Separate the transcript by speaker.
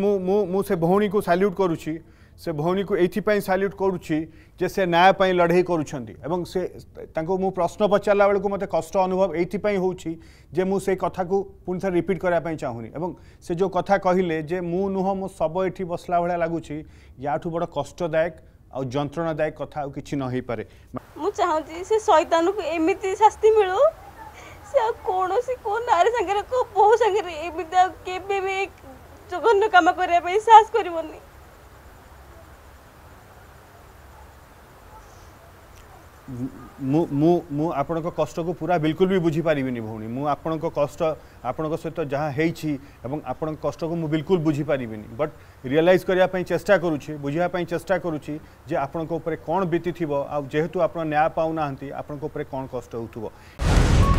Speaker 1: से भौणी को साल्यूट कर से भौणी को यही साल्यूट कर से न्याय लड़े करश्न पचारा बेलू मत कष्ट अनुभव यही हो कथा पुणी थे रिपीट करापी चाहूनी से जो कथा कहले नुह मो शब ये बसला भाया लगुच या बड़ कष्टदायक आंत्रणादायक कथ
Speaker 2: कि नईपे
Speaker 3: मुझे शास्ती मिलू से कौन सी को नारे को अपन कम करने साहस कर
Speaker 1: मु मु को कष्ट को पूरा बिल्कुल भी बुझी पारिनी भौणी मुझ कष्ट आपण सहित जहाँ आपण कष्ट को मु बिल्कुल बुझी पारिनी बट रियलाइज करने चेस्टा करुच्ची बुझापी चेस्टा करुच्ची आपण कौन बीती थी जेहेतु आप न्याय पा ना आपण कष्ट हो